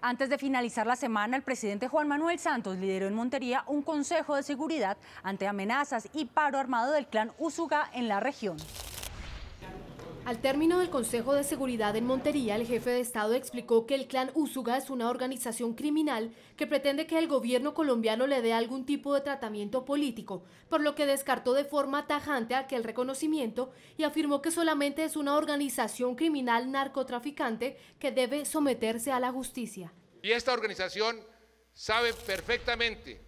Antes de finalizar la semana, el presidente Juan Manuel Santos lideró en Montería un consejo de seguridad ante amenazas y paro armado del clan Usuga en la región. Al término del Consejo de Seguridad en Montería, el jefe de Estado explicó que el clan Úsuga es una organización criminal que pretende que el gobierno colombiano le dé algún tipo de tratamiento político, por lo que descartó de forma tajante aquel reconocimiento y afirmó que solamente es una organización criminal narcotraficante que debe someterse a la justicia. Y esta organización sabe perfectamente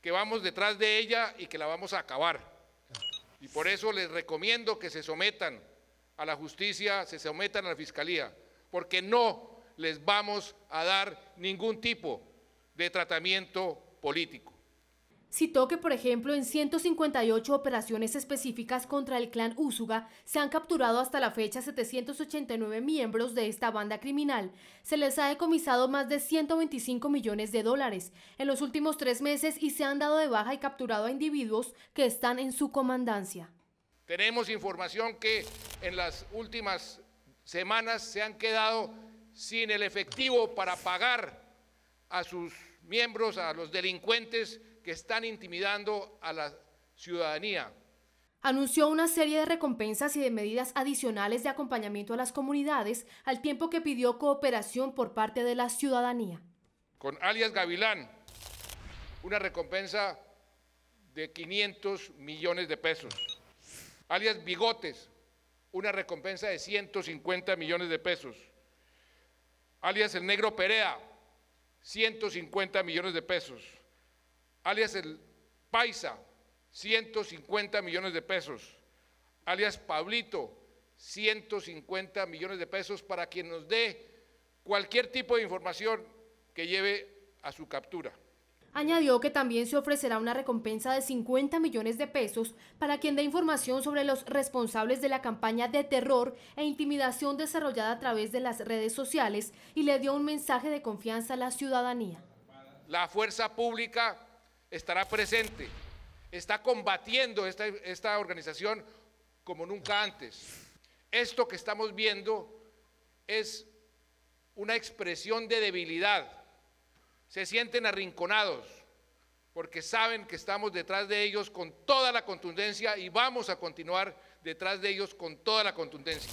que vamos detrás de ella y que la vamos a acabar. Y por eso les recomiendo que se sometan a la justicia, se sometan a la fiscalía, porque no les vamos a dar ningún tipo de tratamiento político. Citó que, por ejemplo, en 158 operaciones específicas contra el clan Úsuga se han capturado hasta la fecha 789 miembros de esta banda criminal. Se les ha decomisado más de 125 millones de dólares en los últimos tres meses y se han dado de baja y capturado a individuos que están en su comandancia. Tenemos información que en las últimas semanas se han quedado sin el efectivo para pagar a sus miembros, a los delincuentes que están intimidando a la ciudadanía. Anunció una serie de recompensas y de medidas adicionales de acompañamiento a las comunidades, al tiempo que pidió cooperación por parte de la ciudadanía. Con alias Gavilán, una recompensa de 500 millones de pesos alias Bigotes, una recompensa de 150 millones de pesos. Alias el negro Perea, 150 millones de pesos. Alias el Paisa, 150 millones de pesos. Alias Pablito, 150 millones de pesos para quien nos dé cualquier tipo de información que lleve a su captura. Añadió que también se ofrecerá una recompensa de 50 millones de pesos para quien dé información sobre los responsables de la campaña de terror e intimidación desarrollada a través de las redes sociales y le dio un mensaje de confianza a la ciudadanía. La fuerza pública estará presente, está combatiendo esta, organización como nunca antes. Esto que estamos viendo es una expresión de debilidad se sienten arrinconados porque saben que estamos detrás de ellos con toda la contundencia y vamos a continuar detrás de ellos con toda la contundencia.